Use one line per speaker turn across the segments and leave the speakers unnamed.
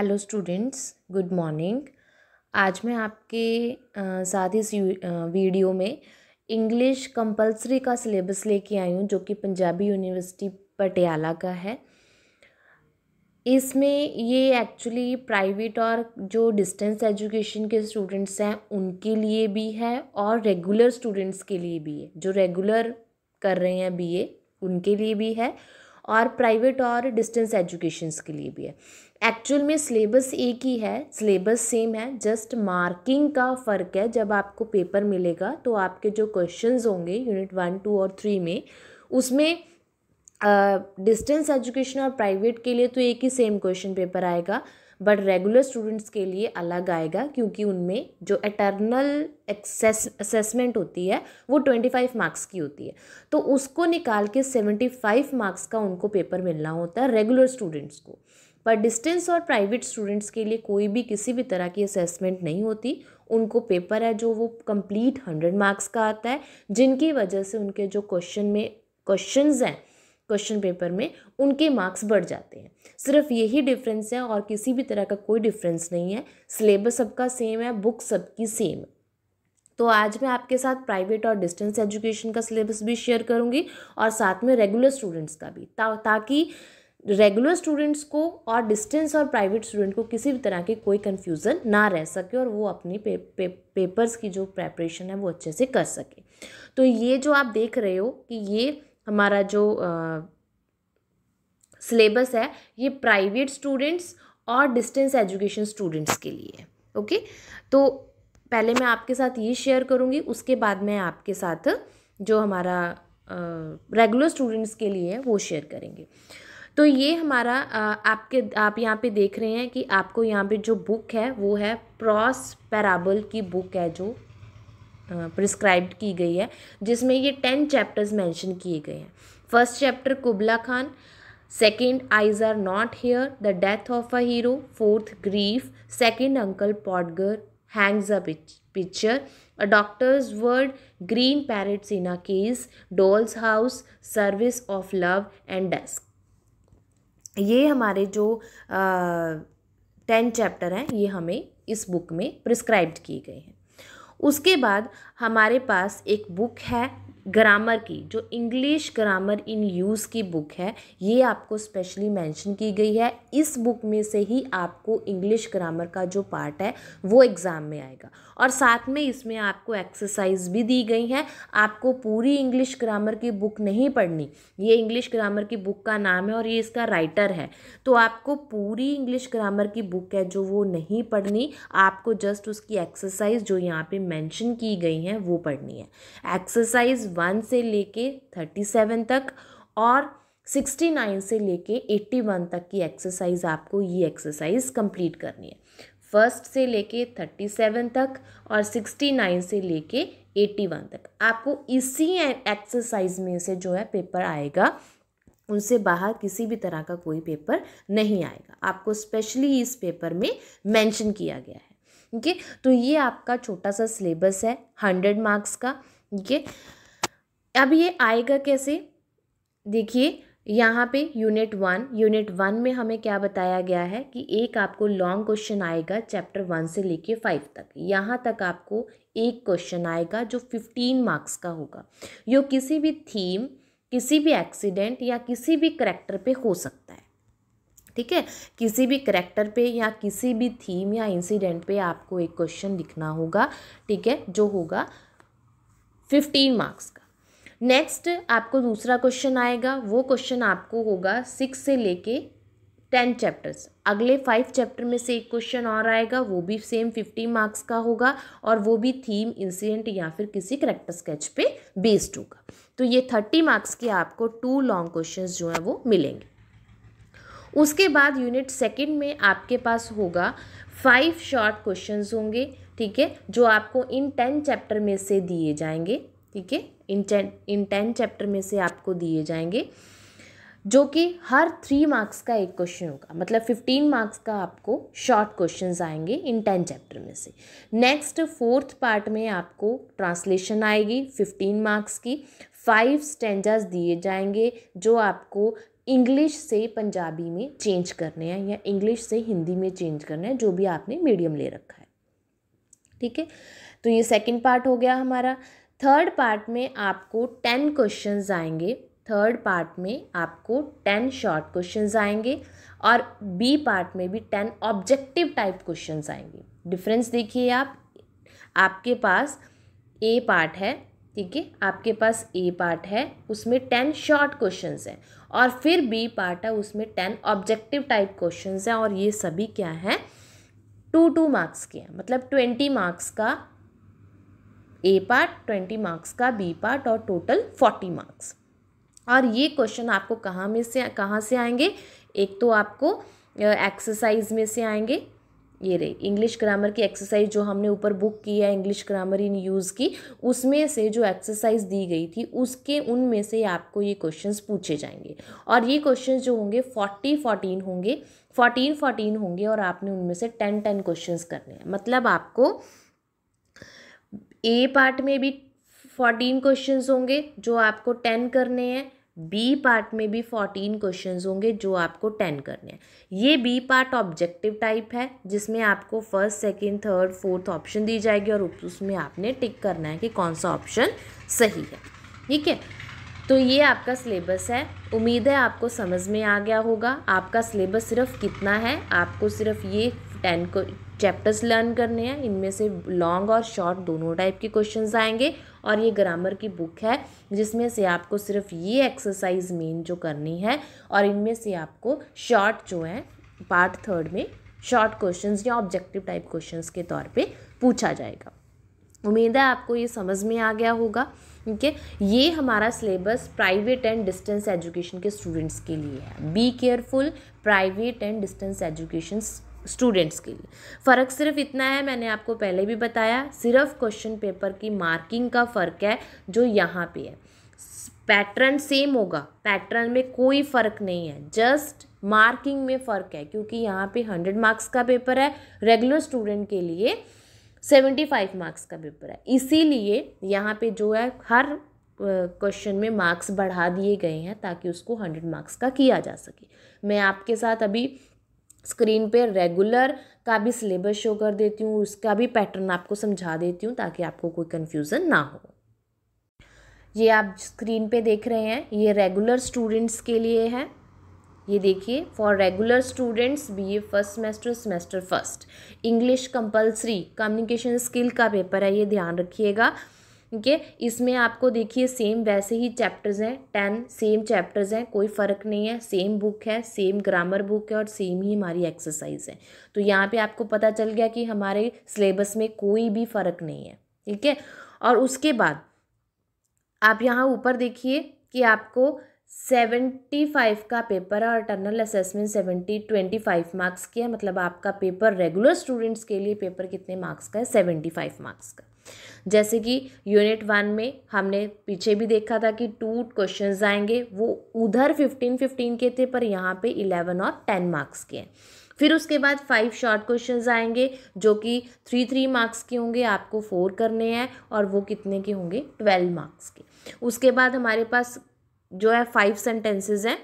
hello students good morning आज मैं आपके साथ इस वीडियो में इंग्लिश कंपलसरी का सिलेबस लेके आई हूँ जो कि पंजाबी यूनिवर्सिटी पटियाला का है इसमें ये एक्चुअली प्राइवेट और जो डिस्टेंस एजुकेशन के स्टूडेंट्स हैं उनके लिए भी है और रेगुलर स्टूडेंट्स के लिए भी है जो रेगुलर कर रहे हैं बीए उनके लिए भी है और प्राइवेट और डिस्टेंस एजुकेशन के लिए भी है एक्चुअल में सिलेबस एक ही है सिलेबस सेम है जस्ट मार्किंग का फ़र्क है जब आपको पेपर मिलेगा तो आपके जो क्वेश्चंस होंगे यूनिट वन टू और थ्री में उसमें डिस्टेंस एजुकेशन और प्राइवेट के लिए तो एक ही सेम क्वेश्चन पेपर आएगा बट रेगुलर स्टूडेंट्स के लिए अलग आएगा क्योंकि उनमें जो एटर्नल एक्सेस असेसमेंट होती है वो ट्वेंटी फाइव मार्क्स की होती है तो उसको निकाल के सेवेंटी फाइव मार्क्स का उनको पेपर मिलना होता है रेगुलर स्टूडेंट्स को पर डिस्टेंस और प्राइवेट स्टूडेंट्स के लिए कोई भी किसी भी तरह की असेसमेंट नहीं होती उनको पेपर है जो वो कंप्लीट हंड्रेड मार्क्स का आता है जिनकी वजह से उनके जो क्वेश्चन में क्वेश्चंस हैं क्वेश्चन पेपर में उनके मार्क्स बढ़ जाते हैं सिर्फ यही डिफरेंस है और किसी भी तरह का कोई डिफरेंस नहीं है सिलेबस सबका सेम है बुक सबकी सेम है तो आज मैं आपके साथ प्राइवेट और डिस्टेंस एजुकेशन का सिलेबस भी शेयर करूँगी और साथ में रेगुलर स्टूडेंट्स का भी ता, ताकि रेगुलर स्टूडेंट्स को और डिस्टेंस और प्राइवेट स्टूडेंट को किसी भी तरह की कोई कन्फ्यूज़न ना रह सके और वो अपनी पे, पे, पेपर्स की जो प्रेपरेशन है वो अच्छे से कर सके तो ये जो आप देख रहे हो कि ये हमारा जो सिलेबस है ये प्राइवेट स्टूडेंट्स और डिस्टेंस एजुकेशन स्टूडेंट्स के लिए ओके तो पहले मैं आपके साथ ये शेयर करूँगी उसके बाद मैं आपके साथ जो हमारा रेगुलर स्टूडेंट्स के लिए है वो शेयर करेंगे तो ये हमारा आपके आप यहाँ पे देख रहे हैं कि आपको यहाँ पे जो बुक है वो है प्रॉस पैराबल की बुक है जो प्रिस्क्राइब्ड की गई है जिसमें ये टेन चैप्टर्स मेंशन किए गए हैं first chapter Kubla Khan second eyes are not here the death of a hero fourth grief second uncle Podger hangs a picture a doctor's word green parrots सीना a doll's house service of love and desk ये हमारे जो ten chapter हैं ये हमें इस book में prescribed किए गए हैं उसके बाद हमारे पास एक बुक है ग्रामर की जो इंग्लिश ग्रामर इन यूज़ की बुक है ये आपको स्पेशली मेंशन की गई है इस बुक में से ही आपको इंग्लिश ग्रामर का जो पार्ट है वो एग्ज़ाम में आएगा और साथ में इसमें आपको एक्सरसाइज भी दी गई हैं आपको पूरी इंग्लिश ग्रामर की बुक नहीं पढ़नी ये इंग्लिश ग्रामर की बुक का नाम है और ये इसका राइटर है तो आपको पूरी इंग्लिश ग्रामर की बुक है जो वो नहीं पढ़नी आपको जस्ट उसकी एक्सरसाइज जो यहाँ पर मैंशन की गई हैं वो पढ़नी है एक्सरसाइज वन से लेके थर्टी सेवन तक और सिक्सटी नाइन से लेके एट्टी वन तक की एक्सरसाइज आपको ये एक्सरसाइज कंप्लीट करनी है फर्स्ट से लेके थर्टी सेवन तक और सिक्सटी नाइन से लेके एट्टी वन तक आपको इसी एक्सरसाइज में से जो है पेपर आएगा उनसे बाहर किसी भी तरह का कोई पेपर नहीं आएगा आपको स्पेशली इस पेपर में मेंशन किया गया है ठीक है तो ये आपका छोटा सा सिलेबस है हंड्रेड मार्क्स का ठीक है अब ये आएगा कैसे देखिए यहाँ पे यूनिट वन यूनिट वन में हमें क्या बताया गया है कि एक आपको लॉन्ग क्वेश्चन आएगा चैप्टर वन से लेके फाइव तक यहाँ तक आपको एक क्वेश्चन आएगा जो फिफ्टीन मार्क्स का होगा जो किसी भी थीम किसी भी एक्सीडेंट या किसी भी करेक्टर पे हो सकता है ठीक है किसी भी करेक्टर पे या किसी भी थीम या इंसिडेंट पे आपको एक क्वेश्चन लिखना होगा ठीक है जो होगा फिफ्टीन मार्क्स का नेक्स्ट आपको दूसरा क्वेश्चन आएगा वो क्वेश्चन आपको होगा सिक्स से लेके टेन चैप्टर्स अगले फाइव चैप्टर में से एक क्वेश्चन और आएगा वो भी सेम फिफ्टी मार्क्स का होगा और वो भी थीम इंसिडेंट या फिर किसी करेक्टर स्केच पे बेस्ड होगा तो ये थर्टी मार्क्स के आपको टू लॉन्ग क्वेश्चन जो हैं वो मिलेंगे उसके बाद यूनिट सेकेंड में आपके पास होगा फाइव शॉर्ट क्वेश्चन होंगे ठीक है जो आपको इन टेन चैप्टर में से दिए जाएंगे ठीक है इन टेन इन टेन चैप्टर में से आपको दिए जाएंगे जो कि हर थ्री मार्क्स का एक क्वेश्चन होगा मतलब फिफ्टीन मार्क्स का आपको शॉर्ट क्वेश्चंस आएंगे इन टेन चैप्टर में से नेक्स्ट फोर्थ पार्ट में आपको ट्रांसलेशन आएगी फिफ्टीन मार्क्स की फाइव स्टैंडर्स दिए जाएंगे जो आपको इंग्लिश से पंजाबी में चेंज करने हैं या इंग्लिश से हिंदी में चेंज करने हैं जो भी आपने मीडियम ले रखा है ठीक है तो ये सेकेंड पार्ट हो गया हमारा थर्ड पार्ट में आपको टेन क्वेश्चंस आएंगे थर्ड पार्ट में आपको टेन शॉर्ट क्वेश्चंस आएंगे और बी पार्ट में भी टेन ऑब्जेक्टिव टाइप क्वेश्चंस आएंगे डिफरेंस देखिए आप आपके पास ए पार्ट है ठीक है आपके पास ए पार्ट है उसमें टेन शॉर्ट क्वेश्चंस हैं और फिर बी पार्ट है उसमें टेन ऑब्जेक्टिव टाइप क्वेश्चंस हैं और ये सभी क्या हैं टू टू मार्क्स के हैं मतलब ट्वेंटी मार्क्स का ए पार्ट ट्वेंटी मार्क्स का बी पार्ट और टोटल फोर्टी मार्क्स और ये क्वेश्चन आपको कहाँ में से कहाँ से आएंगे एक तो आपको एक्सरसाइज में से आएंगे ये रही इंग्लिश ग्रामर की एक्सरसाइज जो हमने ऊपर बुक की है इंग्लिश ग्रामर इन यूज़ की उसमें से जो एक्सरसाइज दी गई थी उसके उनमें से आपको ये क्वेश्चंस पूछे जाएंगे और ये क्वेश्चंस जो होंगे फोर्टी फोर्टीन होंगे फोर्टीन फोर्टीन होंगे और आपने उनमें से टेन टेन क्वेश्चंस करने हैं मतलब आपको ए पार्ट में भी फोर्टीन क्वेश्चन होंगे जो आपको टेन करने हैं बी पार्ट में भी फोर्टीन क्वेश्चन होंगे जो आपको टेन करने हैं ये बी पार्ट ऑब्जेक्टिव टाइप है जिसमें आपको first second third fourth option दी जाएगी और उसमें आपने टिक करना है कि कौन सा ऑप्शन सही है ठीक है तो ये आपका सिलेबस है उम्मीद है आपको समझ में आ गया होगा आपका सिलेबस सिर्फ कितना है आपको सिर्फ ये टेन को चैप्टर्स लर्न करने हैं इनमें से लॉन्ग और शॉर्ट दोनों टाइप के क्वेश्चन आएंगे और ये ग्रामर की बुक है जिसमें से आपको सिर्फ ये एक्सरसाइज मेन जो करनी है और इनमें से आपको शॉर्ट जो है पार्ट थर्ड में शॉर्ट क्वेश्चंस या ऑब्जेक्टिव टाइप क्वेश्चंस के तौर पे पूछा जाएगा उम्मीद है आपको ये समझ में आ गया होगा ठीक है ये हमारा syllabus private and distance education के स्टूडेंट्स के लिए है be careful private and distance education students के लिए फ़र्क सिर्फ इतना है मैंने आपको पहले भी बताया सिर्फ क्वेश्चन पेपर की मार्किंग का फ़र्क है जो यहाँ पे है पैटर्न सेम होगा पैटर्न में कोई फ़र्क नहीं है जस्ट मार्किंग में फ़र्क है क्योंकि यहाँ पे हंड्रेड मार्क्स का पेपर है रेगुलर स्टूडेंट के लिए सेवेंटी फाइव मार्क्स का पेपर है इसीलिए यहाँ पे जो है हर क्वेश्चन में मार्क्स बढ़ा दिए गए हैं ताकि उसको हंड्रेड मार्क्स का किया जा सके मैं आपके साथ अभी स्क्रीन पे रेगुलर का भी सिलेबस शो कर देती हूँ उसका भी पैटर्न आपको समझा देती हूँ ताकि आपको कोई कन्फ्यूज़न ना हो ये आप स्क्रीन पे देख रहे हैं ये रेगुलर स्टूडेंट्स के लिए है ये देखिए for regular students B A first semester semester first English compulsory communication skill का पेपर है ये ध्यान रखिएगा ठीक है इसमें आपको देखिए सेम वैसे ही चैप्टर्स हैं टेन सेम चैप्टर्स हैं कोई फ़र्क नहीं है सेम बुक है सेम ग्रामर बुक है और सेम ही हमारी एक्सरसाइज है तो यहाँ पे आपको पता चल गया कि हमारे सिलेबस में कोई भी फ़र्क नहीं है ठीक है और उसके बाद आप यहाँ ऊपर देखिए कि आपको सेवेंटी फाइव का पेपर है और internal assessment seventy twenty five marks की है मतलब आपका पेपर रेगुलर स्टूडेंट्स के लिए पेपर कितने मार्क्स का है सेवेंटी फाइव मार्क्स का जैसे कि यूनिट वन में हमने पीछे भी देखा था कि टू क्वेश्चन आएंगे वो उधर फिफ्टीन फिफ्टीन के थे पर यहाँ पे इलेवन और टेन मार्क्स के हैं फिर उसके बाद फाइव शॉर्ट क्वेश्चंस आएंगे जो कि थ्री थ्री मार्क्स के होंगे आपको फोर करने हैं और वो कितने के होंगे ट्वेल्व मार्क्स के उसके बाद हमारे पास जो है फाइव सेंटेंसेस हैं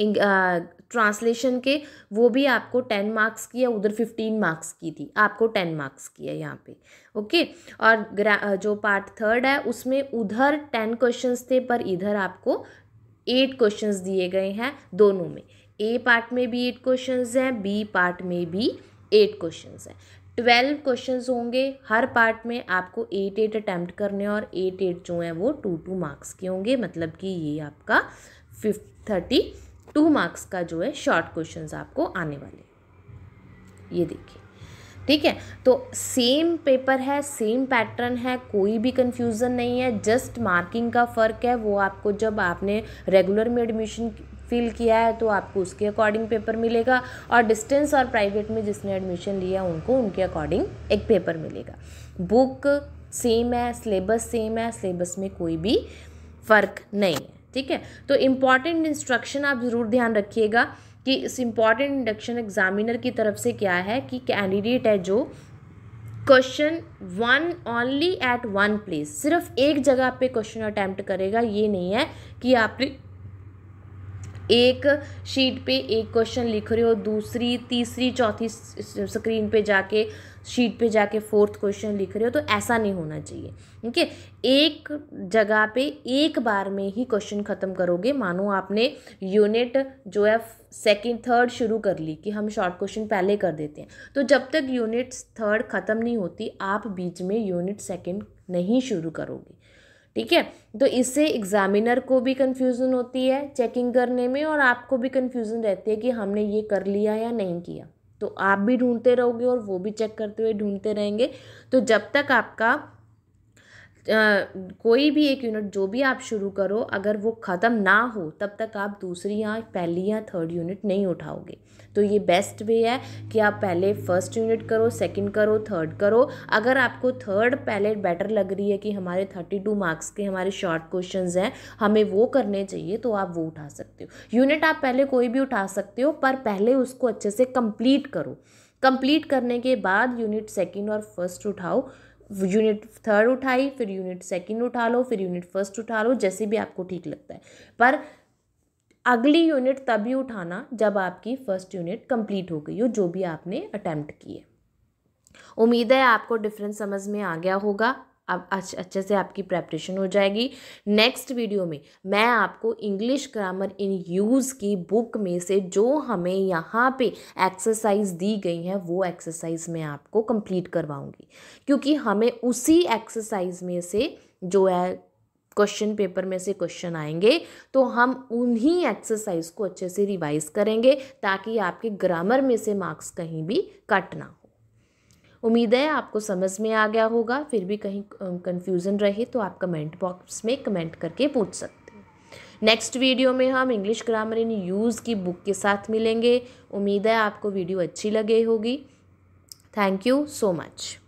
ट्रांसलेशन uh, के वो भी आपको टेन मार्क्स की है उधर फिफ्टीन मार्क्स की थी आपको टेन मार्क्स की है यहाँ पे ओके और जो पार्ट थर्ड है उसमें उधर टेन क्वेश्चंस थे पर इधर आपको एट क्वेश्चंस दिए गए हैं दोनों में ए पार्ट में भी एट क्वेश्चंस हैं बी पार्ट में भी एट क्वेश्चंस हैं ट्वेल्व क्वेश्चंस होंगे हर पार्ट में आपको एट एट अटैम्प्ट करने और एट एट जो हैं वो टू टू मार्क्स के होंगे मतलब कि ये आपका फिफ्थ थर्टी टू मार्क्स का जो है शॉर्ट क्वेश्चन आपको आने वाले ये देखिए ठीक है तो सेम पेपर है सेम पैटर्न है कोई भी कंफ्यूजन नहीं है जस्ट मार्किंग का फ़र्क है वो आपको जब आपने रेगुलर में एडमिशन फिल किया है तो आपको उसके अकॉर्डिंग पेपर मिलेगा और डिस्टेंस और प्राइवेट में जिसने एडमिशन लिया उनको उनके अकॉर्डिंग एक पेपर मिलेगा बुक सेम है सिलेबस सेम है सिलेबस में कोई भी फ़र्क नहीं है ठीक है तो इम्पॉर्टेंट इंस्ट्रक्शन आप ज़रूर ध्यान रखिएगा कि इस इम्पॉर्टेंट इंडक्शन एग्जामिनर की तरफ से क्या है कि कैंडिडेट है जो question one only at one place सिर्फ एक जगह पे क्वेश्चन अटैम्प्ट करेगा ये नहीं है कि आपने एक शीट पे एक क्वेश्चन लिख रहे हो दूसरी तीसरी चौथी स्क्रीन पे जाके शीट पे जाके फोर्थ क्वेश्चन लिख रहे हो तो ऐसा नहीं होना चाहिए ठीक है एक जगह पे एक बार में ही क्वेश्चन ख़त्म करोगे मानो आपने यूनिट जो है सेकंड थर्ड शुरू कर ली कि हम शॉर्ट क्वेश्चन पहले कर देते हैं तो जब तक यूनिट थर्ड ख़त्म नहीं होती आप बीच में यूनिट सेकेंड नहीं शुरू करोगे ठीक है तो इससे एग्जामिनर को भी कन्फ्यूज़न होती है चेकिंग करने में और आपको भी कन्फ्यूज़न रहती है कि हमने ये कर लिया या नहीं किया तो आप भी ढूंढते रहोगे और वो भी चेक करते हुए ढूंढते रहेंगे तो जब तक आपका कोई भी एक यूनिट जो भी आप शुरू करो अगर वो ख़त्म ना हो तब तक आप दूसरी या पहली या थर्ड यूनिट नहीं उठाओगे तो ये बेस्ट वे है कि आप पहले फर्स्ट यूनिट करो सेकंड करो थर्ड करो अगर आपको थर्ड पहले बेटर लग रही है कि हमारे थर्टी टू मार्क्स के हमारे शॉर्ट क्वेश्चन हैं हमें वो करने चाहिए तो आप वो उठा सकते हो यूनिट आप पहले कोई भी उठा सकते हो पर पहले उसको अच्छे से कंप्लीट करो कंप्लीट करने के बाद यूनिट सेकंड और फर्स्ट उठाओ यूनिट थर्ड उठाई फिर यूनिट सेकंड उठा लो फिर यूनिट फर्स्ट उठा लो जैसे भी आपको ठीक लगता है पर अगली यूनिट तभी उठाना जब आपकी फर्स्ट यूनिट कंप्लीट हो गई हो जो भी आपने अटैम्प्ट की है उम्मीद है आपको डिफरेंस समझ में आ गया होगा अब अच्छे से आपकी प्रेपरेशन हो जाएगी नेक्स्ट वीडियो में मैं आपको इंग्लिश ग्रामर इन यूज़ की बुक में से जो हमें यहाँ पे एक्सरसाइज दी गई हैं वो एक्सरसाइज मैं आपको कंप्लीट करवाऊँगी क्योंकि हमें उसी एक्सरसाइज में से जो है क्वेश्चन पेपर में से क्वेश्चन आएंगे तो हम उन्हीं एक्सरसाइज को अच्छे से रिवाइज करेंगे ताकि आपके ग्रामर में से मार्क्स कहीं भी कट ना हो उम्मीद है आपको समझ में आ गया होगा फिर भी कहीं कन्फ्यूज़न रहे तो आप कमेंट बॉक्स में कमेंट करके पूछ सकते हो नेक्स्ट वीडियो में हम इंग्लिश ग्रामर इन यूज़ की बुक के साथ मिलेंगे उम्मीद है आपको वीडियो अच्छी लगे होगी थैंक यू सो मच